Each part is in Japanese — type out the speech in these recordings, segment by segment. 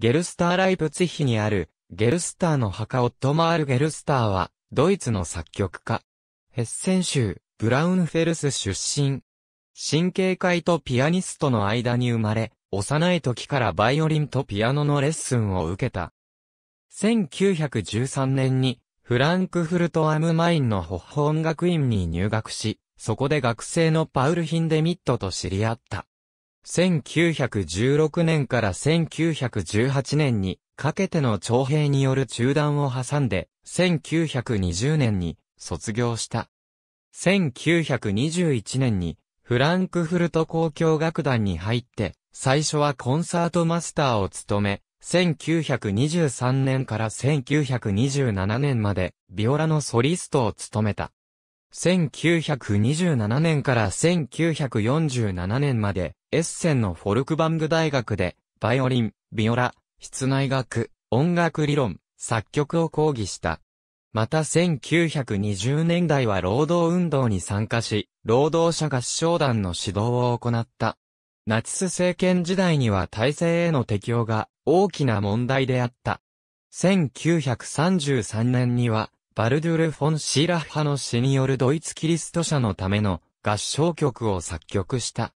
ゲルスターライプツィヒにある、ゲルスターの墓オットマール・ゲルスターは、ドイツの作曲家。ヘッセン州、ブラウンフェルス出身。神経界とピアニストの間に生まれ、幼い時からバイオリンとピアノのレッスンを受けた。1913年に、フランクフルト・アム・マインのホッホ音楽院に入学し、そこで学生のパウル・ヒンデミットと知り合った。1916年から1918年にかけての徴兵による中断を挟んで、1920年に卒業した。1921年にフランクフルト交響楽団に入って、最初はコンサートマスターを務め、1923年から1927年までビオラのソリストを務めた。1927年から1947年までエッセンのフォルクバング大学で、バイオリン、ビオラ、室内楽、音楽理論、作曲を講義した。また1920年代は労働運動に参加し、労働者合唱団の指導を行った。ナチス政権時代には体制への適応が大きな問題であった。1933年には、バルドゥル・フォン・シーラッハの詩によるドイツキリスト社のための合唱曲を作曲した。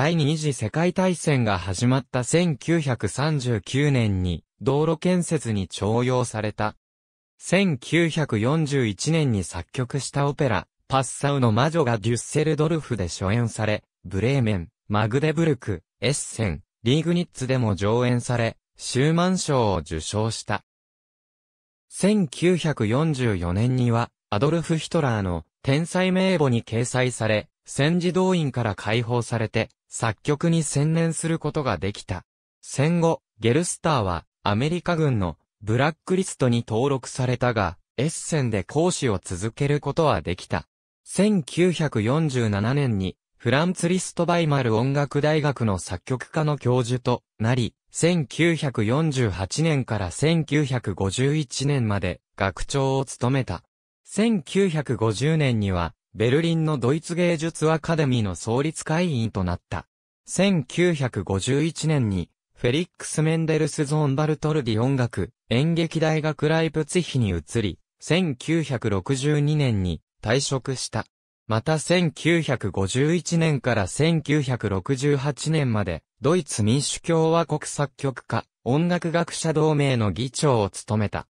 第二次世界大戦が始まった1939年に道路建設に徴用された。1941年に作曲したオペラ、パッサウの魔女がデュッセルドルフで初演され、ブレーメン、マグデブルク、エッセン、リーグニッツでも上演され、シューマン賞を受賞した。1944年には、アドルフ・ヒトラーの天才名簿に掲載され、戦時動員から解放されて、作曲に専念することができた。戦後、ゲルスターは、アメリカ軍のブラックリストに登録されたが、エッセンで講師を続けることはできた。1947年に、フランツ・リスト・バイマル音楽大学の作曲家の教授となり、1948年から1951年まで学長を務めた。1950年には、ベルリンのドイツ芸術アカデミーの創立会員となった。1951年に、フェリックス・メンデルス・ゾーンバルトルディ音楽、演劇大学ライプツヒに移り、1962年に退職した。また1951年から1968年まで、ドイツ民主共和国作曲家、音楽学者同盟の議長を務めた。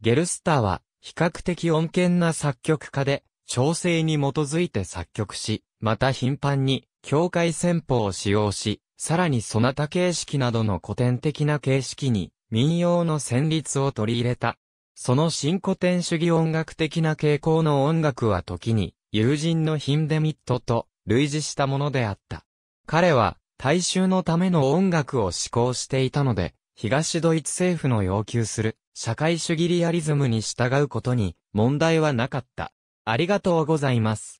ゲルスターは、比較的穏健な作曲家で、調整に基づいて作曲し、また頻繁に境界戦法を使用し、さらにそなた形式などの古典的な形式に民謡の旋律を取り入れた。その新古典主義音楽的な傾向の音楽は時に友人のヒンデミットと類似したものであった。彼は大衆のための音楽を志向していたので、東ドイツ政府の要求する社会主義リアリズムに従うことに問題はなかった。ありがとうございます。